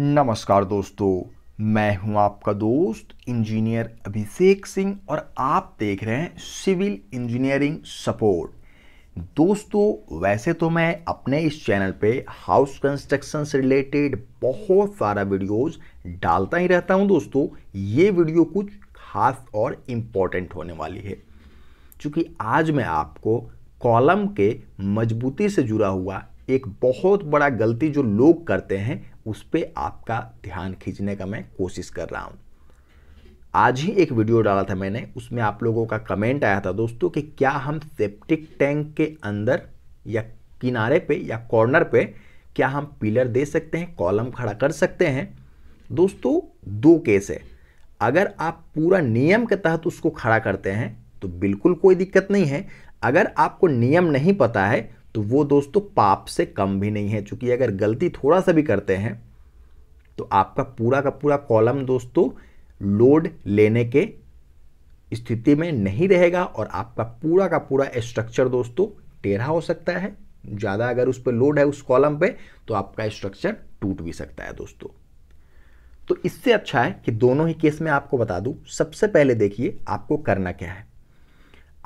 नमस्कार दोस्तों मैं हूं आपका दोस्त इंजीनियर अभिषेक सिंह और आप देख रहे हैं सिविल इंजीनियरिंग सपोर्ट दोस्तों वैसे तो मैं अपने इस चैनल पे हाउस कंस्ट्रक्शन से रिलेटेड बहुत सारा वीडियोस डालता ही रहता हूं दोस्तों ये वीडियो कुछ खास और इम्पॉर्टेंट होने वाली है क्योंकि आज मैं आपको कॉलम के मजबूती से जुड़ा हुआ एक बहुत बड़ा गलती जो लोग करते हैं उस पर आपका ध्यान खींचने का मैं कोशिश कर रहा हूँ आज ही एक वीडियो डाला था मैंने उसमें आप लोगों का कमेंट आया था दोस्तों कि क्या हम सेप्टिक टैंक के अंदर या किनारे पे या कॉर्नर पे क्या हम पिलर दे सकते हैं कॉलम खड़ा कर सकते हैं दोस्तों दो केस है अगर आप पूरा नियम के तहत उसको खड़ा करते हैं तो बिल्कुल कोई दिक्कत नहीं है अगर आपको नियम नहीं पता है तो वो दोस्तों पाप से कम भी नहीं है चूँकि अगर गलती थोड़ा सा भी करते हैं तो आपका पूरा का पूरा कॉलम दोस्तों लोड लेने के स्थिति में नहीं रहेगा और आपका पूरा का पूरा स्ट्रक्चर दोस्तों टेढ़ा हो सकता है ज़्यादा अगर उस पर लोड है उस कॉलम पे तो आपका स्ट्रक्चर टूट भी सकता है दोस्तों तो इससे अच्छा है कि दोनों ही केस में आपको बता दूं सबसे पहले देखिए आपको करना क्या है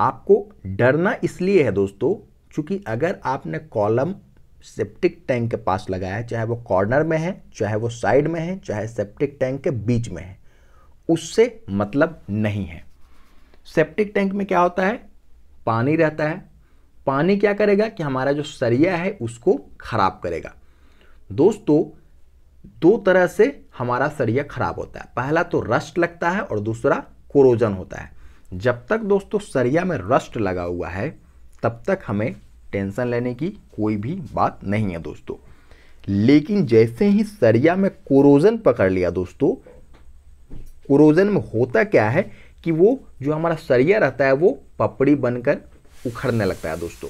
आपको डरना इसलिए है दोस्तों क्योंकि अगर आपने कॉलम सेप्टिक टैंक के पास लगाया है चाहे वो कॉर्नर में है चाहे वो साइड में है चाहे सेप्टिक टैंक के बीच में है उससे मतलब नहीं है सेप्टिक टैंक में क्या होता है पानी रहता है पानी क्या करेगा कि हमारा जो सरिया है उसको खराब करेगा दोस्तों दो तरह से हमारा सरिया खराब होता है पहला तो रस्ट लगता है और दूसरा कोरोजन होता है जब तक दोस्तों सरिया में रस्ट लगा हुआ है तब तक हमें टेंशन लेने की कोई भी बात नहीं है दोस्तों लेकिन जैसे ही सरिया में कोरोजन पकड़ लिया दोस्तों कोरोजन में होता क्या है कि वो जो हमारा सरिया रहता है वो पपड़ी बनकर उखड़ने लगता है दोस्तों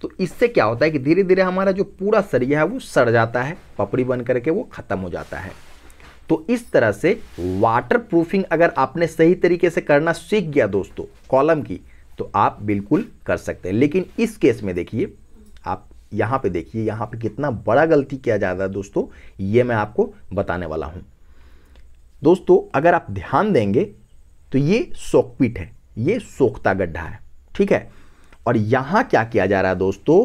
तो इससे क्या होता है कि धीरे धीरे हमारा जो पूरा सरिया है वो सड़ जाता है पपड़ी बन करके वो ख़त्म हो जाता है तो इस तरह से वाटर प्रूफिंग अगर आपने सही तरीके से करना सीख गया दोस्तों कॉलम की तो आप बिल्कुल कर सकते हैं लेकिन इस केस में देखिए आप यहाँ पे देखिए यहाँ पे कितना बड़ा गलती किया जा रहा है दोस्तों ये मैं आपको बताने वाला हूँ दोस्तों अगर आप ध्यान देंगे तो ये सोकपीट है ये सोखता गड्ढा है ठीक है और यहाँ क्या किया जा रहा है दोस्तों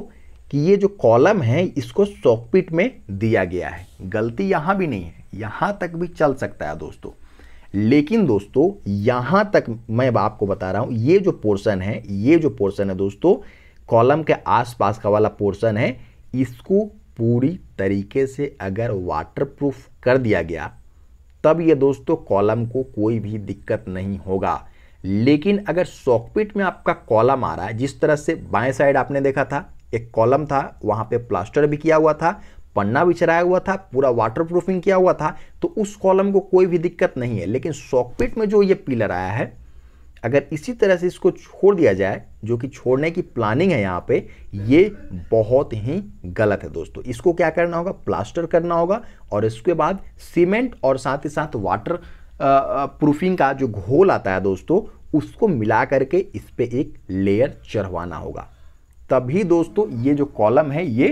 कि ये जो कॉलम है इसको सोकपीट में दिया गया है गलती यहाँ भी नहीं है यहाँ तक भी चल सकता है दोस्तों लेकिन दोस्तों यहां तक मैं आपको बता रहा हूं ये जो पोर्सन है ये जो पोर्सन है दोस्तों कॉलम के आसपास का वाला पोर्सन है इसको पूरी तरीके से अगर वाटरप्रूफ कर दिया गया तब ये दोस्तों कॉलम को कोई भी दिक्कत नहीं होगा लेकिन अगर सॉकपिट में आपका कॉलम आ रहा है जिस तरह से बाएं साइड आपने देखा था एक कॉलम था वहां पे प्लास्टर भी किया हुआ था पन्ना भी चढ़ाया हुआ था पूरा वाटर प्रूफिंग किया हुआ था तो उस कॉलम को कोई भी दिक्कत नहीं है लेकिन सॉकपिट में जो ये पिलर आया है अगर इसी तरह से इसको छोड़ दिया जाए जो कि छोड़ने की प्लानिंग है यहाँ पे ये बहुत ही गलत है दोस्तों इसको क्या करना होगा प्लास्टर करना होगा और इसके बाद सीमेंट और साथ ही साथ वाटर प्रूफिंग का जो घोल आता है दोस्तों उसको मिला करके इस पर एक लेयर चढ़वाना होगा तभी दोस्तों ये जो कॉलम है ये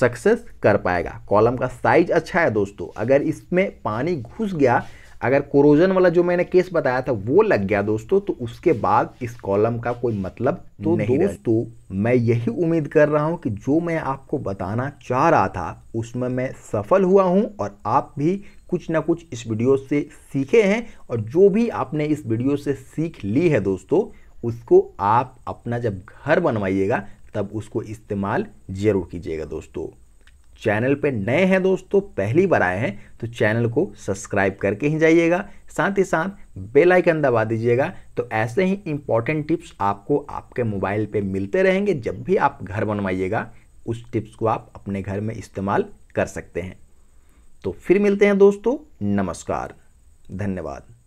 सक्सेस कर पाएगा कॉलम का साइज अच्छा है दोस्तों अगर इसमें पानी घुस गया अगर कोरोजन वाला जो मैंने केस बताया था वो लग गया दोस्तों तो उसके बाद इस कॉलम का कोई मतलब तो नहीं दोस्तों मैं यही उम्मीद कर रहा हूं कि जो मैं आपको बताना चाह रहा था उसमें मैं सफल हुआ हूं और आप भी कुछ ना कुछ इस वीडियो से सीखे हैं और जो भी आपने इस वीडियो से सीख ली है दोस्तों उसको आप अपना जब घर बनवाइएगा तब उसको इस्तेमाल जरूर कीजिएगा दोस्तों चैनल पे नए हैं दोस्तों पहली बार आए हैं तो चैनल को सब्सक्राइब करके ही जाइएगा साथ ही साथ बेल आइकन दबा दीजिएगा तो ऐसे ही इंपॉर्टेंट टिप्स आपको आपके मोबाइल पे मिलते रहेंगे जब भी आप घर बनवाइएगा उस टिप्स को आप अपने घर में इस्तेमाल कर सकते हैं तो फिर मिलते हैं दोस्तों नमस्कार धन्यवाद